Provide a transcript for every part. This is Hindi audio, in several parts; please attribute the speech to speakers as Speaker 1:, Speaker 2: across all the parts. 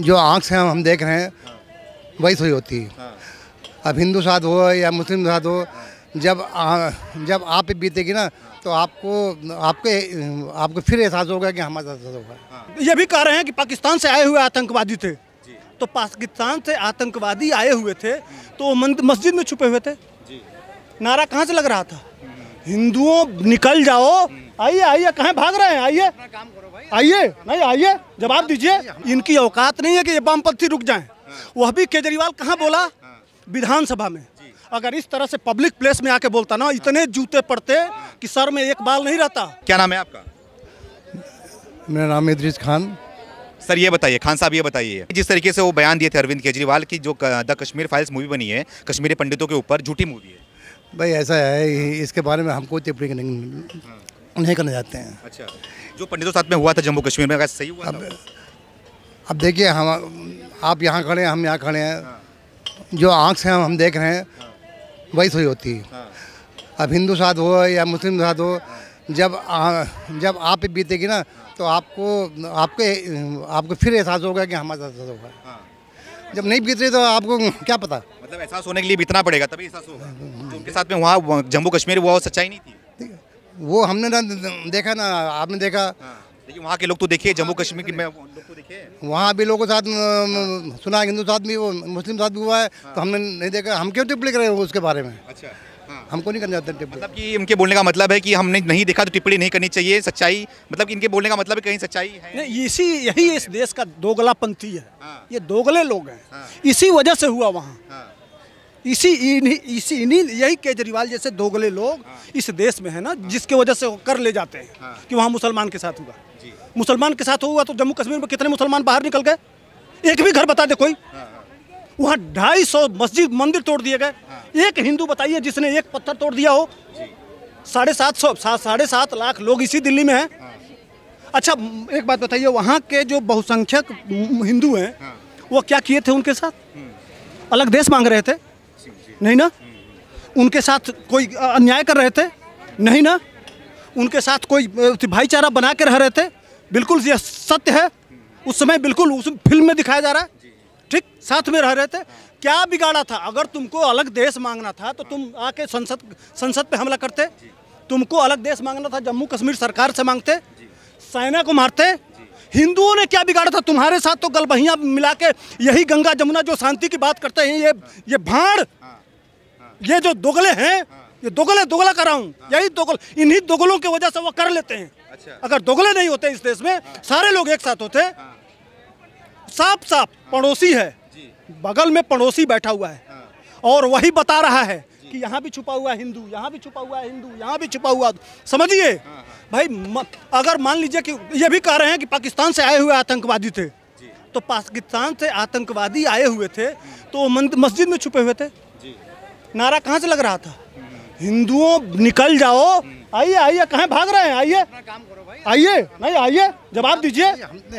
Speaker 1: जो आँख से हम देख रहे हैं वही सही होती है अब हिंदू साथ हो या मुस्लिम साथ हो जब आ, जब आप बीतेगी ना तो आपको आपके आपको फिर एहसास होगा कि हमारा एहसास
Speaker 2: होगा तो ये भी कह रहे हैं कि पाकिस्तान से आए हुए आतंकवादी थे तो पाकिस्तान से आतंकवादी आए हुए थे तो मस्जिद में छुपे हुए थे नारा कहाँ से लग रहा था हिंदुओं निकल जाओ आइए आइए कहाँ भाग रहे हैं आइए आइए नहीं आइए जवाब दीजिए इनकी औकात नहीं है कि ये वामपंथी रुक जाएं वह भी केजरीवाल कहाँ बोला विधानसभा में अगर इस तरह से पब्लिक प्लेस में आके बोलता ना इतने जूते पड़ते कि सर में एक बाल नहीं रहता क्या नाम है आपका
Speaker 3: मेरा नाम इद्रीज खान सर ये बताइए खान साहब ये बताइए जिस तरीके से वो बयान दिए थे अरविंद केजरीवाल की जो द कश्मीर फाइल्स मूवी बनी है कश्मीरी पंडितों के ऊपर झूठी मूवी है
Speaker 1: भाई ऐसा है इसके बारे में हम कोई टिप्पणी नहीं, नहीं करना
Speaker 3: चाहते हैं अच्छा जो पंडितों साथ में हुआ था जम्मू कश्मीर में सही हुआ अब तो?
Speaker 1: अब देखिए हम आप यहाँ खड़े हैं हम यहाँ खड़े हैं जो आँख से हम, हम देख रहे हैं वही सही होती है हाँ। अब हिंदू साथ हो या मुस्लिम साथ हो जब आ, जब आप बीतेगी ना तो आपको आपके आपको फिर एहसास होगा कि हमारे साथ होगा हाँ। जब नहीं बीत रही तो आपको क्या पता
Speaker 3: मतलब एहसास होने के लिए बीतना पड़ेगा तभी एहसास होगा तो उनके साथ में वहाँ जम्मू कश्मीर हुआ सच्चाई नहीं थी वो हमने ना देखा ना आपने देखा हाँ, लेकिन वहाँ के लोग तो देखिए जम्मू हाँ, कश्मीर के तो वहाँ भी लोगों
Speaker 1: के साथ सुना हिंदू साथ भी मुस्लिम साथ भी हुआ है हाँ। तो हमने नहीं देखा हम क्यों टिप्पणी करें
Speaker 3: उसके बारे में अच्छा हमको नहीं करना चाहते टिप्पणी मतलब कि इनके बोलने का मतलब है कि हमने नहीं देखा तो टिप्पणी नहीं करनी चाहिए सच्चाई मतलब कि इनके बोलने का मतलब है कहीं सच्चाई है इसी यही इस देश का दोगलापंथी
Speaker 2: है ये दोगले लोग हैं इसी वजह से हुआ वहाँ इसी इन्हीं इसी इन्हीं यही केजरीवाल जैसे दोगले लोग हाँ। इस देश में है ना हाँ। जिसके वजह से वो कर ले जाते हैं हाँ। कि वहाँ मुसलमान के साथ हुआ मुसलमान के साथ हुआ तो जम्मू कश्मीर में कितने मुसलमान बाहर निकल गए एक भी घर बता दे कोई हाँ, हाँ। वहाँ ढाई सौ मस्जिद मंदिर तोड़ दिए गए हाँ। एक हिंदू बताइए जिसने एक पत्थर तोड़ दिया हो साढ़े सात सौ साढ़े सात लाख लोग इसी दिल्ली में हैं अच्छा एक बात बताइए वहाँ के जो बहुसंख्यक हिंदू हैं वो क्या किए थे उनके साथ हम्म। अलग देश मांग रहे थे नहीं ना उनके साथ कोई अन्याय कर रहे थे नहीं ना उनके साथ कोई भाईचारा बना के रह रहे थे बिल्कुल यह सत्य है उस समय बिल्कुल उस फिल्म में दिखाया जा रहा है ठीक साथ में रह रहे थे क्या बिगाड़ा था अगर तुमको अलग देश मांगना था तो तुम आके संसद संसद पे हमला करते तुमको अलग देश मांगना था जम्मू कश्मीर सरकार से मांगते सेना को मारते हिंदुओं ने क्या बिगाड़ा था तुम्हारे साथ तो गलबहियाँ मिला के यही गंगा जमुना जो शांति की बात करते हैं ये ये भाड़ ये जो दोगले हैं हाँ। ये दोगले दोगला कर रहा हूँ हाँ। यही दोगल इन्हीं दोगलों की वजह से वो कर लेते हैं अच्छा। अगर दोगले नहीं होते इस देश में हाँ। सारे लोग एक साथ होते साफ साफ पड़ोसी है बगल में पड़ोसी बैठा हुआ है और वही बता रहा है कि यहाँ भी छुपा हुआ हिंदू यहाँ भी छुपा हुआ हिंदू यहाँ भी छुपा हुआ समझिए भाई म, अगर मान लीजिए कि ये भी कह रहे हैं कि पाकिस्तान से आए हुए आतंकवादी थे तो पाकिस्तान से आतंकवादी आए हुए थे तो मस्जिद में छुपे हुए थे नारा कहाँ से लग रहा था हिंदुओं निकल जाओ आइए आइए कहा भाग रहे हैं आइए आइए नहीं आइए जवाब दीजिए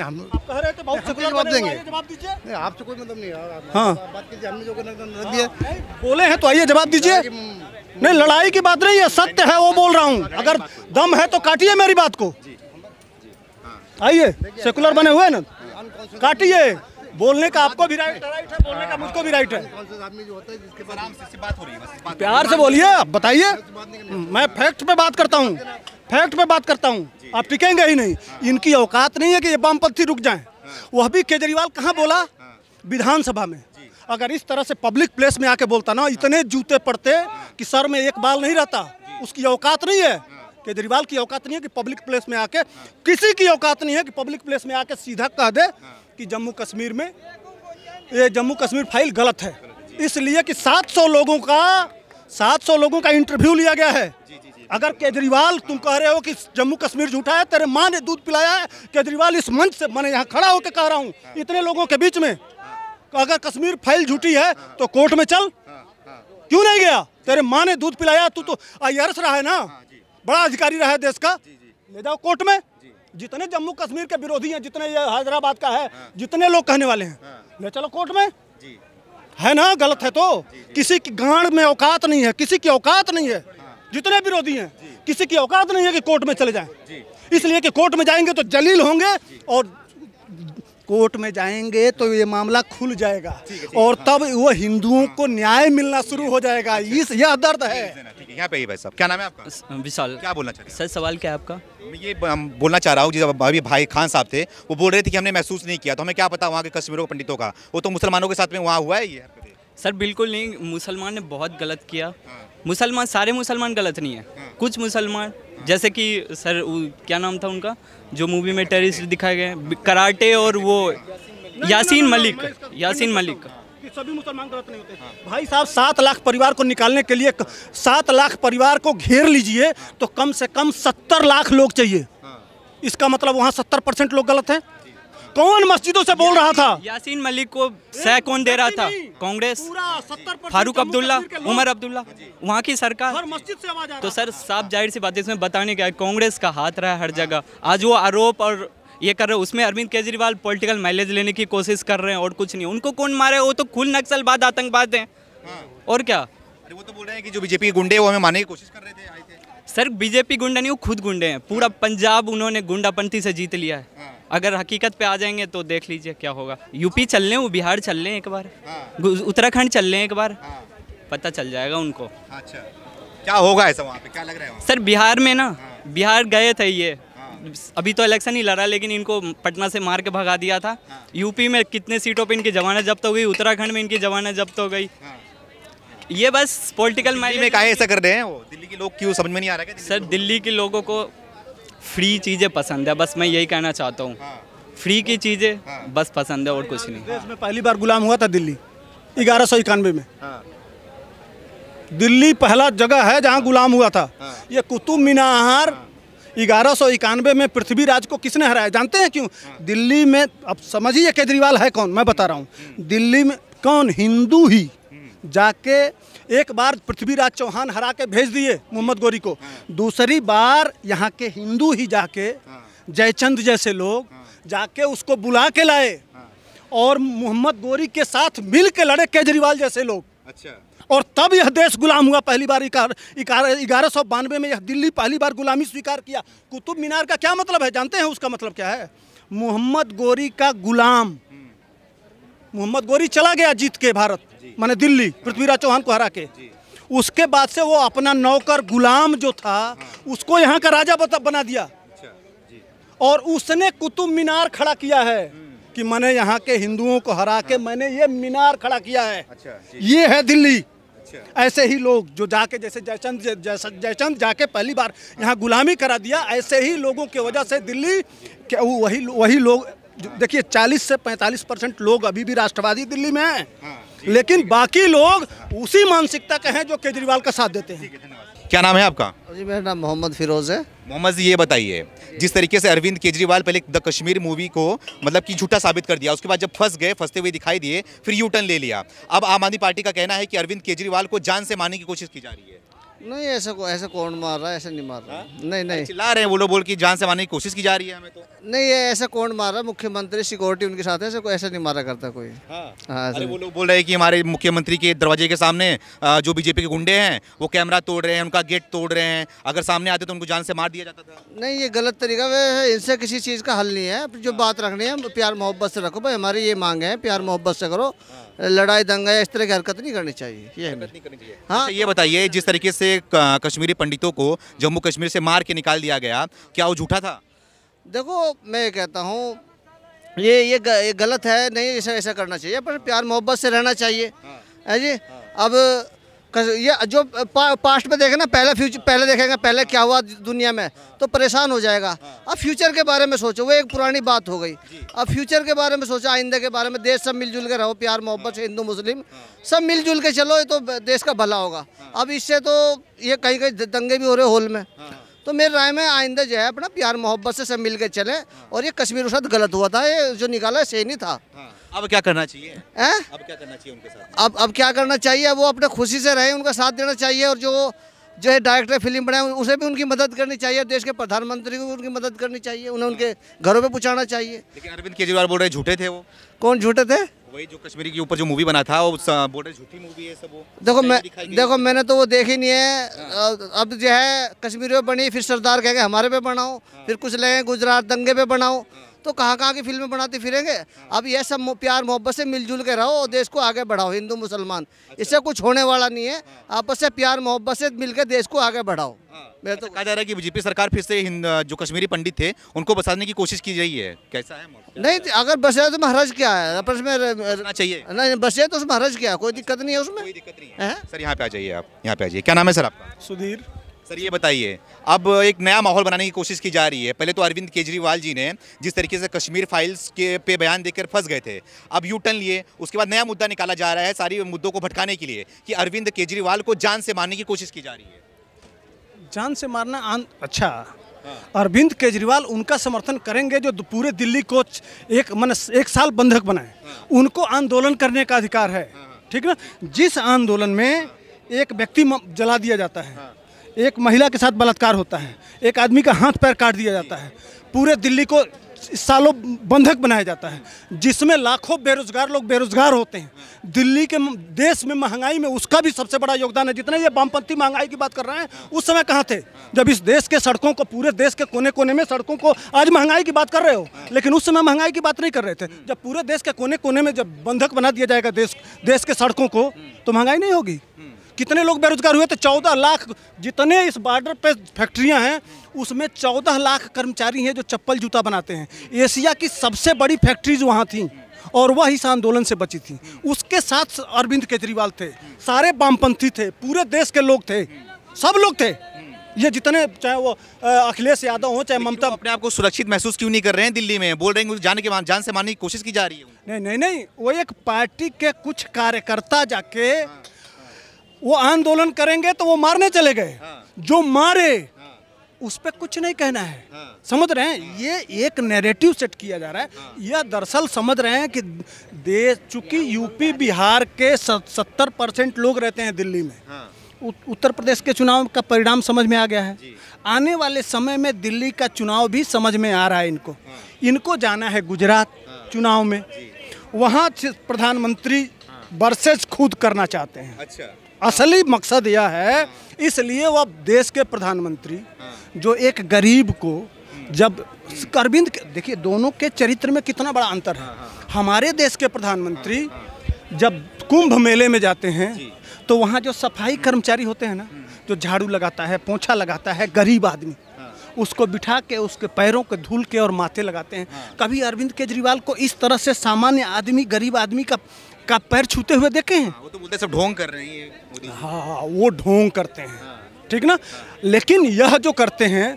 Speaker 2: हम कह रहे थे बहुत तो जवाब देंगे
Speaker 1: जवाब दीजिए आपसे कोई मतलब नहीं हाँ बात कीजिए हमने जो दिए बोले हैं तो आइए जवाब दीजिए
Speaker 2: नहीं लड़ाई की बात नहीं है सत्य है वो बोल रहा हूँ अगर दम है तो काटिए मेरी बात को हाँ। आइए सेकुलर बने हुए ना हाँ। काटिए बोलने का आपको भी राइट राइट
Speaker 1: है बोलने का मुझको भी राइट है
Speaker 2: प्यार से बोलिए आप बताइए मैं फैक्ट पे बात करता हूँ फैक्ट पे बात करता हूँ आप टिकेंगे ही नहीं इनकी औकात नहीं है कि ये वामपंथी रुक जाए वह भी केजरीवाल कहाँ बोला विधानसभा में अगर इस तरह से पब्लिक प्लेस में आके बोलता ना इतने जूते पड़ते कि सर में एक बाल नहीं रहता उसकी औकात नहीं है केजरीवाल की औकात नहीं है कि पब्लिक प्लेस में आके किसी की औकात नहीं है कि पब्लिक प्लेस में आके सीधा कह दे कि जम्मू कश्मीर में ये जम्मू कश्मीर फाइल गलत है इसलिए कि 700 लोगों का 700 लोगों का इंटरव्यू लिया गया है अगर केजरीवाल तुम कह रहे हो कि जम्मू कश्मीर झूठा है तेरे माँ ने दूध पिलाया है केजरीवाल इस मंच से मैंने यहाँ खड़ा होकर कह रहा हूँ इतने लोगों के बीच में हाँ। अगर कश्मीर फाइल झूठी है हाँ। तो कोर्ट में चल हाँ, क्यों नहीं गया तेरे माँ ने दूध पिलाया तू तो आई रहा है ना बड़ा अधिकारी रहा है देश का ले जाओ कोर्ट में जितने जम्मू कश्मीर के विरोधी हैं जितने हैदराबाद का है हाँ। जितने लोग कहने वाले हैं हाँ। ले चलो कोर्ट में जी। है ना गलत है तो जी, जी। किसी की गांड में औकात नहीं है किसी की औकात नहीं है हाँ। जितने विरोधी हैं किसी की औकात नहीं है कि कोर्ट में चले जाएं इसलिए कि कोर्ट में जाएंगे तो जलील होंगे और कोर्ट में जाएंगे तो ये मामला खुल जाएगा थीक है, थीक और हाँ, तब वो हिंदुओं हाँ, को न्याय मिलना शुरू हो जाएगा इस यह दर्द है
Speaker 4: यहाँ पे ही भाई साहब क्या नाम है आपका विशाल क्या बोलना चाहिए सर सवाल क्या है आपका ये
Speaker 3: बोलना चाह रहा हूँ जब अभी भाई खान साहब थे वो बोल रहे थे कि हमने महसूस नहीं किया तो हमें क्या पता वहाँ के कश्मीरों
Speaker 4: पंडितों का वो तो मुसलमानों के साथ में वहाँ हुआ है ये सर बिल्कुल नहीं मुसलमान ने बहुत गलत किया हाँ। मुसलमान सारे मुसलमान गलत नहीं है हाँ। कुछ मुसलमान हाँ। जैसे कि सर क्या नाम था उनका जो मूवी में टेरिस्ट दिखाए गए कराटे और वो
Speaker 2: यासीन मलिक
Speaker 4: यासीन मलिक सभी मुसलमान गलत नहीं होते हाँ। भाई साहब सात लाख परिवार को निकालने
Speaker 2: के लिए सात लाख परिवार को घेर लीजिए हाँ। तो कम से कम सत्तर लाख लोग चाहिए हाँ। इसका मतलब वहाँ सत्तर परसेंट लोग गलत है कौन मस्जिदों से बोल रहा था
Speaker 4: यासीन मलिक को सह कौन दे रहा था कांग्रेस फारूक अब्दुल्ला उमर अब्दुल्ला वहाँ की सरकार हर मस्जिद से आवाज आ तो सर साफ जाहिर सी बात इसमें बताने क्या कांग्रेस का हाथ रहा हर जगह आज वो आरोप और ये कर रहे हैं उसमें अरविंद केजरीवाल पॉलिटिकल माइलेज लेने की कोशिश कर रहे हैं और कुछ नहीं उनको कौन मारे वो तो खुल नक्सलवाद आतंकवाद है हाँ। और क्या अरे वो तो बोल रहे हैं कि जो बीजेपी के गुंडे वो हमें मारने की कोशिश कर रहे थे सर बीजेपी गुंडा नहीं वो खुद गुंडे हैं पूरा हाँ। पंजाब उन्होंने गुंडापंथी से जीत लिया है हाँ। अगर हकीकत पे आ जाएंगे तो देख लीजिए क्या होगा यूपी चल लें बिहार चल लें एक बार उत्तराखंड चल लें एक बार पता चल जाएगा उनको अच्छा क्या होगा ऐसा वहाँ पे क्या लग रहा है सर बिहार में ना बिहार गए थे ये अभी तो इलेक्शन ही लड़ा लेकिन इनको पटना से मार के भगा दिया था हाँ। यूपी में कितने सीटों पे इनकी जमानत जब्त हो गई उत्तराखंड में इनकी जमानत जब्त हो गई हाँ। ये बस पॉलिटिकल माइल में काहे ऐसा कर रहे हैं वो दिल्ली के लोग क्यों समझ में नहीं आ रहा है सर दिल्ली के लोगों को फ्री चीज़ें पसंद है बस मैं यही कहना चाहता हूँ फ्री हाँ। की चीज़ें हाँ। बस पसंद है और कुछ नहीं
Speaker 2: पहली बार गुलाम हुआ था दिल्ली ग्यारह सौ इक्यानवे में हाँ। दिल्ली पहला जगह है जहाँ गुलाम हुआ था ये कुतुब मीनार ग्यारह सौ इक्यानवे में पृथ्वीराज को किसने हराया जानते हैं क्यों हाँ। दिल्ली में अब समझिए केजरीवाल है कौन मैं बता रहा हूँ हम्म। दिल्ली में कौन हिंदू ही हम्म। जाके एक बार पृथ्वीराज चौहान हरा के भेज दिए मोहम्मद गोरी को हाँ। दूसरी बार यहाँ के हिंदू ही जाके हाँ। जयचंद जैसे लोग जाके उसको बुला के लाए और मोहम्मद गोरी के साथ मिल के लड़े केजरीवाल जैसे लोग अच्छा और तब यह देश गुलाम हुआ पहली बार ग्यारह सौ बानवे में यह दिल्ली पहली बार गुलामी स्वीकार किया कुतुब मीनार का क्या मतलब है जानते हैं उसका मतलब क्या है मोहम्मद गोरी का गुलाम मोहम्मद गोरी चला गया जीत के भारत माने दिल्ली पृथ्वीराज चौहान को हरा के उसके बाद से वो अपना नौकर गुलाम जो था हाँ। उसको यहाँ का राजा बना दिया अच्छा, और उसने कुतुब मीनार खड़ा किया है हम्म। कि मैंने यहाँ के हिंदुओं को हरा के हाँ। मैंने ये मीनार खड़ा किया है अच्छा, ये है दिल्ली ऐसे ही लोग जो जाके जैसे जयचंद जयचंद जाके पहली बार यहाँ गुलामी करा दिया ऐसे ही लोगों की वजह से दिल्ली के वही वही लोग देखिए 40 से 45 परसेंट लोग अभी भी राष्ट्रवादी दिल्ली में हैं हाँ, लेकिन बाकी लोग उसी मानसिकता के हैं जो
Speaker 5: केजरीवाल का साथ देते हैं
Speaker 3: क्या नाम है आपका
Speaker 5: जी मेरा नाम मोहम्मद फिरोज है
Speaker 3: मोहम्मद जी ये बताइए जिस तरीके से अरविंद केजरीवाल पहले द कश्मीर मूवी को मतलब कि झूठा साबित कर दिया उसके बाद जब फंस गए फंसते हुए दिखाई दिए फिर यू टर्न ले लिया अब आम आदमी पार्टी का कहना है कि अरविंद केजरीवाल को जान से मारने की कोशिश की जा रही है
Speaker 5: नहीं ऐसा को ऐसा कौन मार रहा है ऐसा नहीं मार रहा हा? नहीं नहीं चिल्ला रहे हैं वो लोग बोल की जान से मारने की कोशिश की जा रही है हमें तो नहीं ऐसा कौन मार रहा मुख्यमंत्री सिक्योरिटी उनके साथ है ऐसा कोई ऐसा नहीं मारा करता कोई हाँ,
Speaker 3: हाँ अरे वो लोग बोल रहे हैं कि हमारे मुख्यमंत्री के दरवाजे के सामने जो बीजेपी के गुंडे हैं वो कैमरा तोड़ रहे हैं उनका गेट तोड़ रहे हैं अगर सामने आते तो उनको जान से मार दिया जाता
Speaker 5: था नहीं ये गलत तरीका वैसे इनसे किसी चीज़ का हल नहीं है जो बात रखनी है प्यार मोहब्बत से रखो भाई हमारी ये मांग है प्यार मोहब्बत से करो हाँ। लड़ाई दंगा इस तरह की हरकत नहीं करनी चाहिए ये नहीं करनी चाहिए हाँ अच्छा, ये
Speaker 3: बताइए जिस तरीके से कश्मीरी पंडितों को जम्मू कश्मीर से मार के निकाल दिया गया क्या वो झूठा
Speaker 5: था देखो मैं कहता हूँ ये ये, ग, ये गलत है नहीं ऐसा ऐसा करना चाहिए पर प्यार मोहब्बत से रहना चाहिए हाँ। है जी हाँ। अब ये जो पा, पास्ट में देखे ना पहले फ्यूचर पहले देखेगा पहले क्या हुआ दुनिया में तो परेशान हो जाएगा अब फ्यूचर के बारे में सोचो वो एक पुरानी बात हो गई अब फ्यूचर के बारे में सोचो आइंदे के बारे में देश सब मिलजुल के रहो प्यार मोहब्बत से हिंदू मुस्लिम सब मिलजुल के चलो ये तो देश का भला होगा अब इससे तो ये कहीं कहीं दंगे भी हो रहे हॉल में हाँ। तो मेरी राय में आइंदा जो है अपना प्यार मोहब्बत से सब मिल के चले और ये कश्मीर के साथ गलत हुआ था ये जो निकाला सही नहीं था हाँ।
Speaker 3: अब क्या करना चाहिए
Speaker 5: अब क्या करना चाहिए उनके साथ अब अब क्या करना चाहिए वो अपने खुशी से रहें उनका साथ देना चाहिए और जो जो है डायरेक्टर फिल्म बनाए उसे भी उनकी मदद करनी चाहिए देश के प्रधानमंत्री को उनकी मदद करनी चाहिए उन्हें उनके घरों पे पूछाना चाहिए लेकिन
Speaker 3: अरविंद केजरीवाल बोल रहे झूठे थे वो कौन झूठे थे वही जो कश्मीरी के ऊपर जो मूवी बना था वो बोल रहे झूठी
Speaker 5: मूवी है सब वो देखो मैं देखो मैंने तो वो देखी नहीं है हाँ। अब जो है कश्मीर पे बनी फिर सरदार कहेंगे हमारे पे बनाओ हाँ। फिर कुछ लगे गुजरात दंगे पे बनाओ हाँ। तो कहाँ कहाँ की फिल्में बनाते फिरेंगे अब यह सब प्यार मोहब्बत से मिलजुल के रहो और देश को आगे बढ़ाओ हिंदू मुसलमान अच्छा। इससे कुछ होने वाला नहीं है आपस से प्यार मोहब्बत से मिलकर देश को आगे बढ़ाओ
Speaker 3: हाँ। मेरा तो कहा जा रहा है कि बीजेपी सरकार फिर से जो कश्मीरी पंडित थे उनको बसाने की कोशिश की गई है कैसा है
Speaker 5: नहीं अगर बसे तो महाराज क्या है आपस में चाहिए नहीं बसे तो उसमें हरज क्या अच्छा, कोई दिक्कत नहीं है उसमें
Speaker 3: सर यहाँ पे आ जाइए आप यहाँ पे आ जाइए क्या नाम है सर आपका सुधीर सर ये बताइए अब एक नया माहौल बनाने की कोशिश की जा रही है पहले तो अरविंद केजरीवाल जी ने जिस तरीके से कश्मीर फाइल्स के पे बयान देकर फंस गए थे अब यू टर्न लिए उसके बाद नया मुद्दा निकाला जा रहा है सारी मुद्दों को भटकाने के लिए कि अरविंद केजरीवाल को जान से
Speaker 2: मारने की कोशिश की जा रही है जान से मारना आन... अच्छा हाँ। अरविंद केजरीवाल उनका समर्थन करेंगे जो पूरे दिल्ली को एक मन एक साल बंधक बनाए हाँ। उनको आंदोलन करने का अधिकार है हाँ, ठीक ना जिस आंदोलन में एक व्यक्ति जला दिया जाता है एक महिला के साथ बलात्कार होता है एक आदमी का हाथ पैर काट दिया जाता है पूरे दिल्ली को सालों बंधक बनाया जाता है जिसमें लाखों बेरोजगार लोग बेरोजगार होते हैं दिल्ली के देश में महंगाई में उसका भी सबसे बड़ा योगदान है जितने ये वामपंथी महंगाई की बात कर रहे हैं उस समय कहाँ थे जब इस देश के सड़कों को पूरे देश के कोने कोने में सड़कों को आज महंगाई की बात कर रहे हो लेकिन उस समय महंगाई की बात नहीं कर रहे थे जब पूरे देश के कोने कोने में जब बंधक बना दिया जाएगा देश देश के सड़कों को तो महंगाई नहीं होगी कितने लोग बेरोजगार हुए तो चौदह लाख जितने इस बॉर्डर पे फैक्ट्रियां हैं उसमें चौदह लाख कर्मचारी हैं जो चप्पल जूता बनाते हैं एशिया की सबसे बड़ी फैक्ट्रीज वहाँ थी और वह इस आंदोलन से बची थी उसके साथ अरविंद केजरीवाल थे सारे वामपंथी थे पूरे देश के लोग थे सब लोग थे ये जितने चाहे वो अखिलेश यादव हो चाहे ममता अपने
Speaker 3: आप को सुरक्षित महसूस क्यों नहीं कर रहे हैं दिल्ली में बोल रहे हैं जान के मान जान से मारने की कोशिश की जा रही है
Speaker 2: नहीं नहीं नहीं वो एक पार्टी के कुछ कार्यकर्ता जाके हाँ। वो आंदोलन करेंगे तो वो मारने चले गए हाँ। जो मारे हाँ। उस पर कुछ नहीं कहना है हाँ। समझ रहे हैं हाँ। ये एक नैरेटिव सेट किया जा रहा है हाँ। यह दरअसल समझ रहे हैं कि देश चूंकि यूपी बिहार के सत्तर परसेंट लोग रहते हैं दिल्ली में हाँ। उत्तर प्रदेश के चुनाव का परिणाम समझ में आ गया है आने वाले समय में दिल्ली का चुनाव भी समझ में आ रहा है इनको इनको जाना है गुजरात चुनाव में वहाँ प्रधानमंत्री वर्सेस खुद करना चाहते हैं अच्छा असली मकसद यह है इसलिए वह देश के प्रधानमंत्री जो एक गरीब को जब अरविंद देखिए दोनों के चरित्र में कितना बड़ा अंतर है हमारे देश के प्रधानमंत्री जब कुंभ मेले में जाते हैं तो वहाँ जो सफाई कर्मचारी होते हैं ना जो झाड़ू लगाता है पोछा लगाता है गरीब आदमी हाँ। उसको बिठा के उसके पैरों को धुल के और माथे लगाते हैं हाँ। कभी अरविंद केजरीवाल को इस तरह से सामान्य आदमी गरीब आदमी का का पैर छूते हुए देखे हैं हाँ, वो
Speaker 3: तो बोलते सब ढोंग कर रहे हैं
Speaker 2: हाँ, हाँ वो ढोंग करते हैं हाँ। ठीक ना लेकिन यह जो करते हैं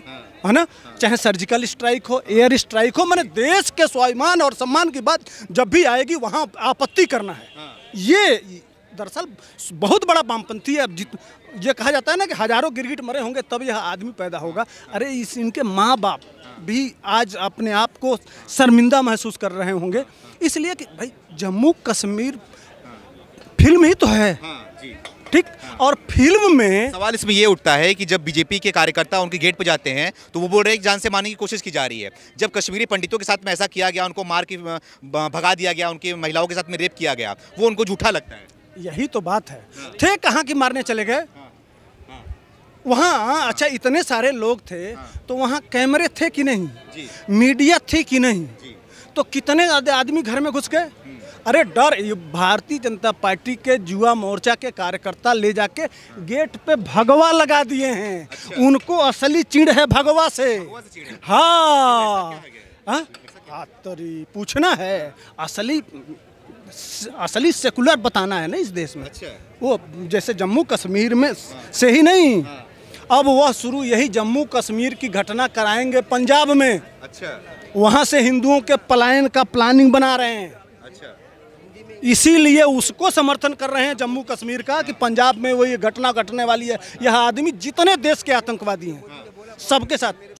Speaker 2: है ना चाहे सर्जिकल स्ट्राइक हो एयर स्ट्राइक हो मैंने देश के स्वाभिमान और सम्मान की बात जब भी आएगी वहाँ आपत्ति करना है ये दरअसल बहुत बड़ा वामपंथी है जित ये कहा जाता है ना कि हजारों गिरगिट मरे होंगे तब यह आदमी पैदा होगा अरे इस इनके माँ बाप भी आज अपने आप को शर्मिंदा महसूस कर रहे होंगे इसलिए कि भाई जम्मू कश्मीर फिल्म ही तो है हाँ, ठीक हाँ। और फिल्म
Speaker 3: में सवाल इसमें ये उठता है कि जब बीजेपी के कार्यकर्ता उनके गेट पर जाते हैं तो वो बोल रहे हैं जान से मारने की कोशिश की जा रही है जब कश्मीरी पंडितों के साथ में ऐसा किया गया उनको मार के भगा दिया गया उनकी महिलाओं के
Speaker 2: साथ में रेप किया गया वो उनको झूठा लगता है यही तो बात है थे कहाँ की मारने चले गए वहाँ अच्छा इतने सारे लोग थे तो वहाँ कैमरे थे कि नहीं मीडिया थी कि नहीं तो कितने आदमी घर में घुस गए हम्म। अरे डर भारतीय जनता पार्टी के जुआ मोर्चा के कार्यकर्ता ले जाके गेट पे भगवा लगा दिए हैं अच्छा। उनको असली चिड़ है भगवा से, भगवा से हाँ।, हाँ? हाँ, तो पूछना है असली असली सेकुलर बताना है ना इस देश में अच्छा। वो जैसे जम्मू कश्मीर में हाँ। से ही नहीं हाँ। अब वह शुरू यही जम्मू कश्मीर की घटना कराएंगे पंजाब में
Speaker 4: अच्छा
Speaker 2: वहाँ से हिंदुओं के पलायन का प्लानिंग बना रहे हैं अच्छा। इसीलिए उसको समर्थन कर रहे हैं जम्मू कश्मीर का कि पंजाब में वो ये घटना घटने वाली है यह आदमी जितने देश के आतंकवादी हैं हाँ। सबके साथ